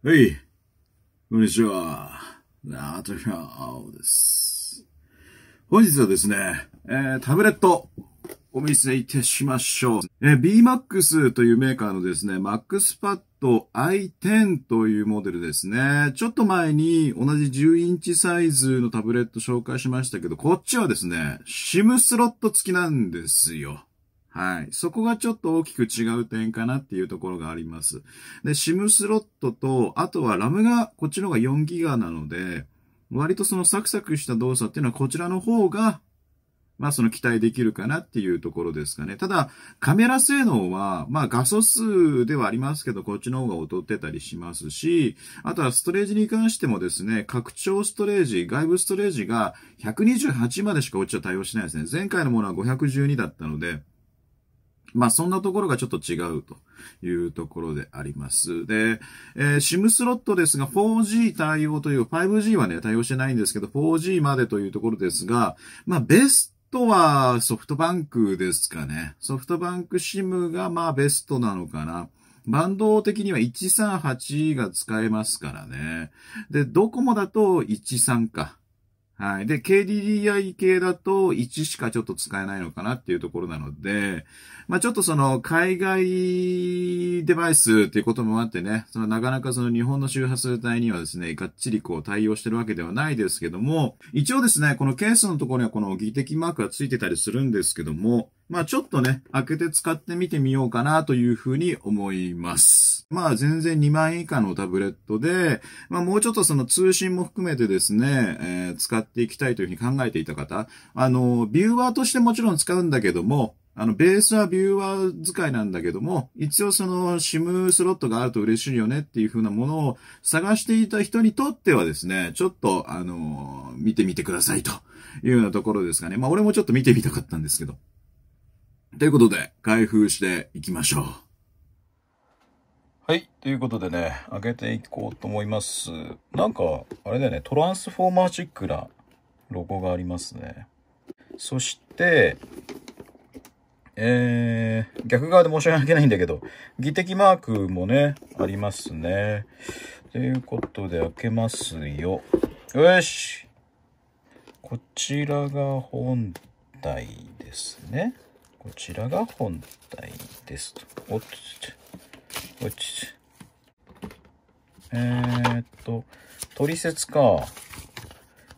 はい。こんにちは。ナートヒャオです。本日はですね、えー、タブレット、お見せいたしましょう。えー、BMAX というメーカーのですね、MaxPad i10 というモデルですね。ちょっと前に同じ10インチサイズのタブレット紹介しましたけど、こっちはですね、SIM スロット付きなんですよ。はい。そこがちょっと大きく違う点かなっていうところがあります。で、SIM スロットと、あとはラムが、こっちの方が4ギガなので、割とそのサクサクした動作っていうのはこちらの方が、まあその期待できるかなっていうところですかね。ただ、カメラ性能は、まあ画素数ではありますけど、こっちの方が劣ってたりしますし、あとはストレージに関してもですね、拡張ストレージ、外部ストレージが128までしかこっちは対応しないですね。前回のものは512だったので、まあそんなところがちょっと違うというところであります。で、えー、SIM スロットですが 4G 対応という、5G はね、対応してないんですけど、4G までというところですが、まあベストはソフトバンクですかね。ソフトバンク SIM がまあベストなのかな。バンド的には138が使えますからね。で、ドコモだと13か。はい。で、KDDI 系だと1しかちょっと使えないのかなっていうところなので、まあちょっとその海外デバイスっていうこともあってね、そのなかなかその日本の周波数帯にはですね、がっちりこう対応してるわけではないですけども、一応ですね、このケースのところにはこの技的マークがついてたりするんですけども、まあちょっとね、開けて使ってみてみようかなというふうに思います。まあ全然2万円以下のタブレットで、まあもうちょっとその通信も含めてですね、えー、使っていきたいというふうに考えていた方、あの、ビューワーとしてもちろん使うんだけども、あの、ベースはビューワー使いなんだけども、一応その SIM スロットがあると嬉しいよねっていう風なものを探していた人にとってはですね、ちょっと、あの見てみてくださいというようなところですかね。まあ俺もちょっと見てみたかったんですけど。ということで、開封していきましょう。はい。ということでね、開けていこうと思います。なんか、あれだよね、トランスフォーマーチックなロゴがありますね。そして、えー、逆側で申し訳ないんだけど、技的マークもね、ありますね。ということで、開けますよ。よしこちらが本体ですね。こちらが本体ですと。おっと。うち。えー、っと、取説か。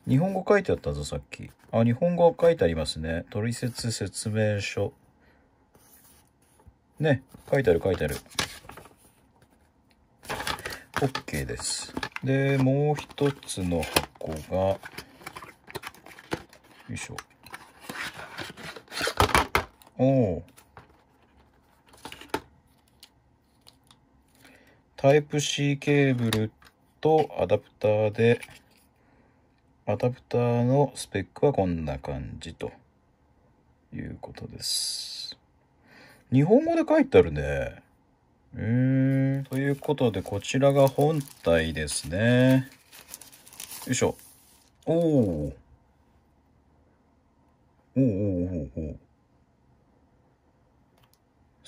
日本語書いてあったぞ、さっき。あ、日本語書いてありますね。取説説明書。ね、書いてある書いてある。OK です。で、もう一つの箱が、よいしょ。おお。タイプ C ケーブルとアダプターで、アダプターのスペックはこんな感じということです。日本語で書いてあるね。うーん。ということで、こちらが本体ですね。よいしょ。おお。おおおおおお。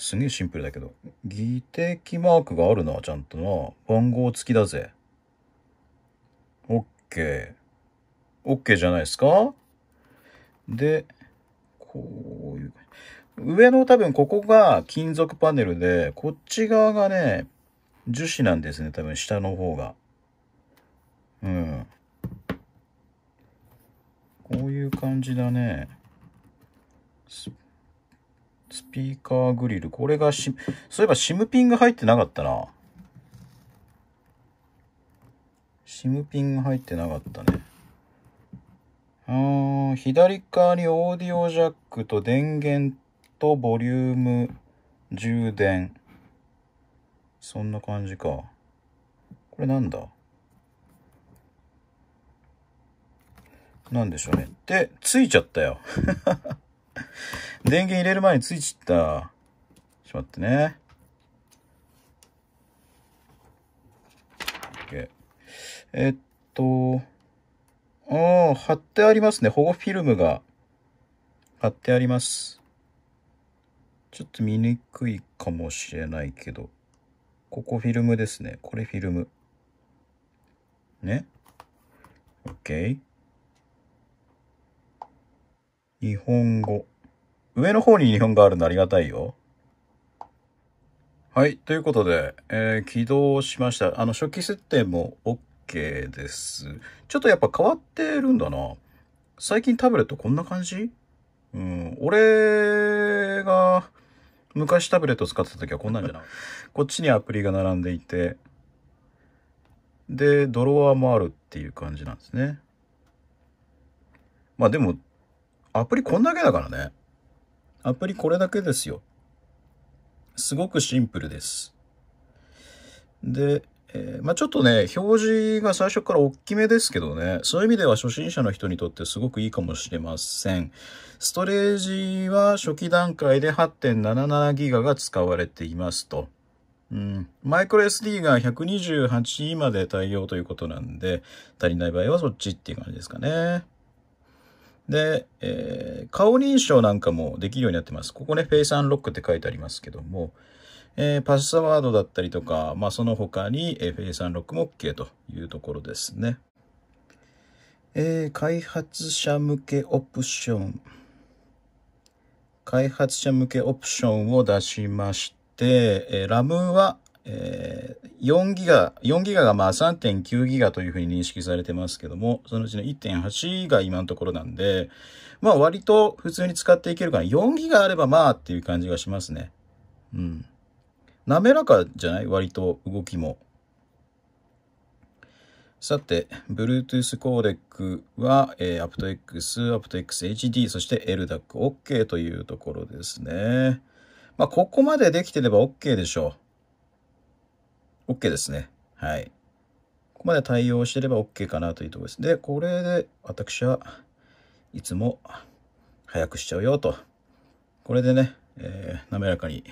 すげえシンプルだけど。擬的マークがあるな、ちゃんとな。番号付きだぜ。OK。OK じゃないですかで、こういう。上の多分ここが金属パネルで、こっち側がね、樹脂なんですね、多分下の方が。うん。こういう感じだね。スピーカーグリル。これがし、そういえばシムピンが入ってなかったな。シムピンが入ってなかったね。あ左側にオーディオジャックと電源とボリューム充電。そんな感じか。これなんだなんでしょうね。で、ついちゃったよ。電源入れる前についちった。ちょっと待ってね。OK。えっと、ああ、貼ってありますね。保護フィルムが貼ってあります。ちょっと見にくいかもしれないけど。ここフィルムですね。これフィルム。ね。OK。日本語。上の方に日本語あるのありがたいよ。はい。ということで、えー、起動しました。あの、初期設定も OK です。ちょっとやっぱ変わってるんだな。最近タブレットこんな感じうん。俺が昔タブレット使ってた時はこんなんじゃない こっちにアプリが並んでいて、で、ドロワーもあるっていう感じなんですね。まあでも、アプリこんだけだからね。アプリこれだけですよ。すごくシンプルです。で、えー、まあ、ちょっとね、表示が最初から大きめですけどね、そういう意味では初心者の人にとってすごくいいかもしれません。ストレージは初期段階で 8.77GB が使われていますと。うん、マイクロ SD が128まで対応ということなんで、足りない場合はそっちっていう感じですかね。で、えー、顔認証なんかもできるようになってます。ここね、フェイ u n ンロックって書いてありますけども、えー、パスワードだったりとか、まあ、その他に、え a フェイ n l ンロックも OK というところですね。えー、開発者向けオプション。開発者向けオプションを出しまして、えー、RAM は、えー、4ギガ、4ギガがまあ3.9ギガというふうに認識されてますけども、そのうちの1.8が今のところなんで、まあ割と普通に使っていけるから、4ギガあればまあっていう感じがしますね。うん。滑らかじゃない割と動きも。さて、Bluetooth コーデックは、えー、aptX、aptXHD、そして LDAC、OK というところですね。まあ、ここまでできてれば OK でしょう。OK ですね。はい。ここまで対応してれば OK かなというところです。で、これで私はいつも早くしちゃうよと。これでね、えー、滑らかに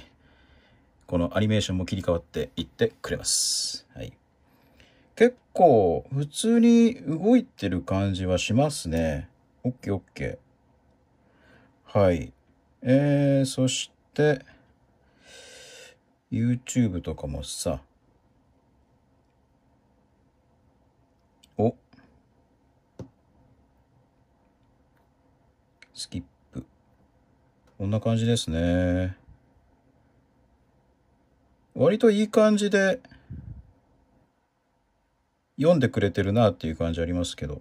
このアニメーションも切り替わっていってくれます。はい。結構普通に動いてる感じはしますね。OKOK、OK, OK。はい。えー、そして YouTube とかもさ、スキップ。こんな感じですね。割といい感じで読んでくれてるなっていう感じありますけど。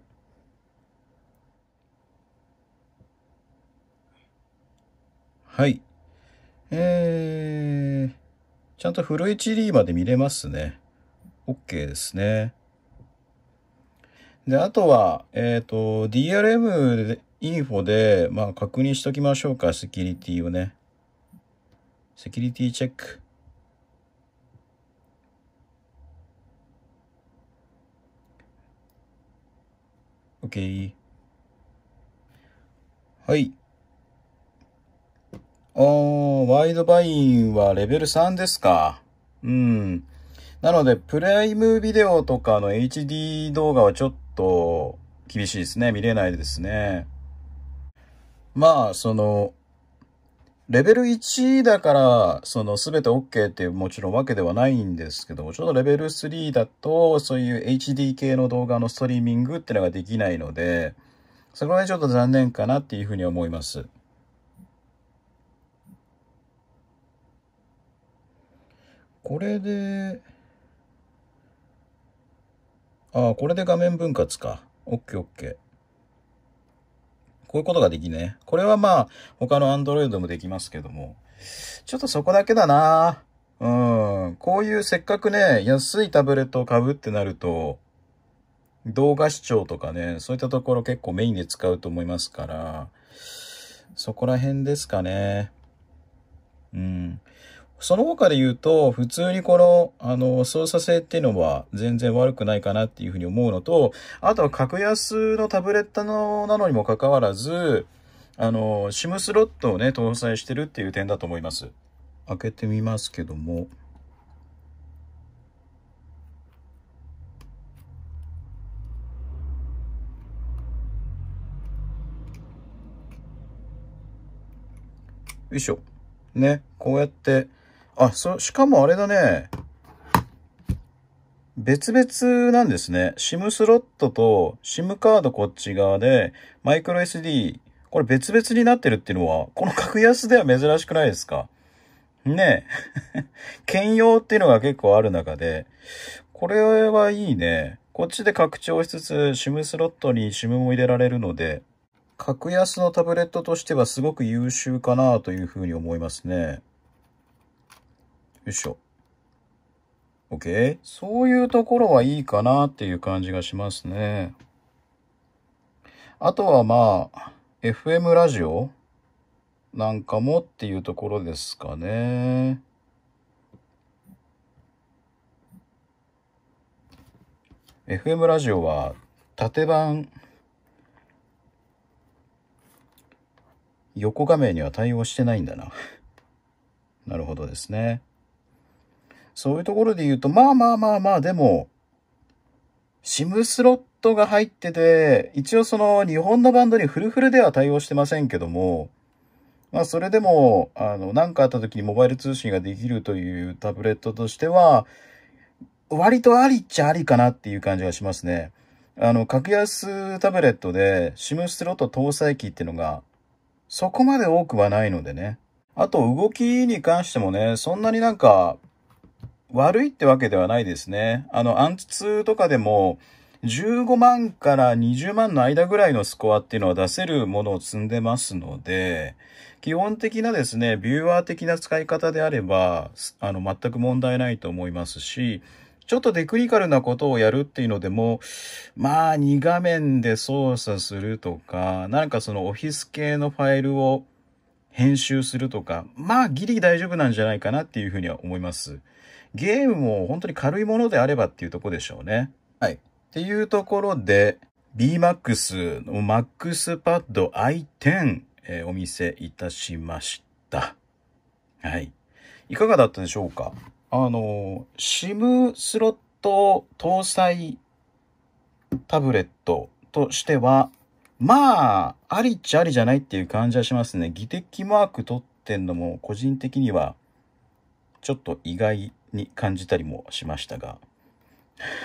はい。えー、ちゃんとフル HD まで見れますね。OK ですね。で、あとは、えっ、ー、と、DRM インフォで、まあ、確認しときましょうか、セキュリティをね。セキュリティチェック。OK。はい。あー、ワイドバインはレベル3ですか。うん。なので、プライムビデオとかの HD 動画はちょっと厳しいですね。見れないですね。まあ、その、レベル1だから、その全て OK っていうもちろんわけではないんですけど、ちょうどレベル3だと、そういう HD 系の動画のストリーミングってのができないので、そこはちょっと残念かなっていうふうに思います。これで、ああ、これで画面分割か。OKOK。こういうことができね。これはまあ、他の Android もできますけども、ちょっとそこだけだなうん。こういうせっかくね、安いタブレットを買うってなると、動画視聴とかね、そういったところ結構メインで使うと思いますから、そこら辺ですかね。うん。その他で言うと、普通にこの、あの、操作性っていうのは全然悪くないかなっていうふうに思うのと、あとは格安のタブレットのなのにもかかわらず、あの、SIM スロットをね、搭載してるっていう点だと思います。開けてみますけども。よいしょ。ね、こうやって、あ、そ、しかもあれだね。別々なんですね。SIM スロットと SIM カードこっち側で、マイクロ SD、これ別々になってるっていうのは、この格安では珍しくないですかねえ。兼用っていうのが結構ある中で、これはいいね。こっちで拡張しつつ、SIM スロットに SIM も入れられるので、格安のタブレットとしてはすごく優秀かなというふうに思いますね。よいしょ。OK? そういうところはいいかなっていう感じがしますね。あとはまあ、FM ラジオなんかもっていうところですかね。FM ラジオは縦版横画面には対応してないんだななるほどですね。そういうところで言うと、まあまあまあまあ、でも、SIM スロットが入ってて、一応その日本のバンドにフルフルでは対応してませんけども、まあそれでも、あの、何かあった時にモバイル通信ができるというタブレットとしては、割とありっちゃありかなっていう感じがしますね。あの、格安タブレットで SIM スロット搭載機っていうのが、そこまで多くはないのでね。あと動きに関してもね、そんなになんか悪いってわけではないですね。あの、アンツとかでも、15万から20万の間ぐらいのスコアっていうのは出せるものを積んでますので、基本的なですね、ビューアー的な使い方であれば、あの、全く問題ないと思いますし、ちょっとテクニカルなことをやるっていうのでも、まあ、2画面で操作するとか、なんかそのオフィス系のファイルを編集するとか、まあ、ギリ大丈夫なんじゃないかなっていうふうには思います。ゲームも本当に軽いものであればっていうとこでしょうね。はい。っていうところで、BMAX の MAX パッド i10、えー、お見せいたしました。はい。いかがだったでしょうかあの、SIM スロット搭載タブレットとしては、まあ、ありっちゃありじゃないっていう感じはしますね。技的マーク取ってんのも個人的にはちょっと意外に感じたりもしましたが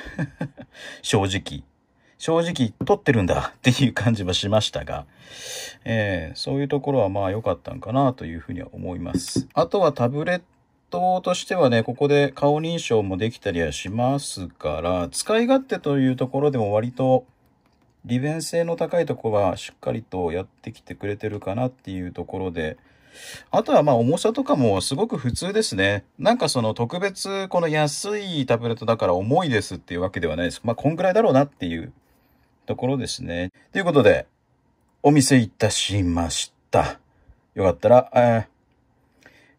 正直、正直撮ってるんだっていう感じはしましたが、えー、そういうところはまあ良かったんかなというふうには思います。あとはタブレットとしてはね、ここで顔認証もできたりはしますから、使い勝手というところでも割と利便性の高いところはしっかりとやってきてくれてるかなっていうところで、あとはまあ重さとかもすごく普通ですね。なんかその特別この安いタブレットだから重いですっていうわけではないです。まあこんぐらいだろうなっていうところですね。ということで、お見せいたしました。よかったら、え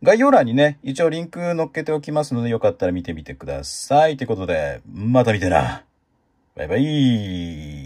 ー、概要欄にね、一応リンク載っけておきますので、よかったら見てみてください。ということで、また見てな。バイバイ。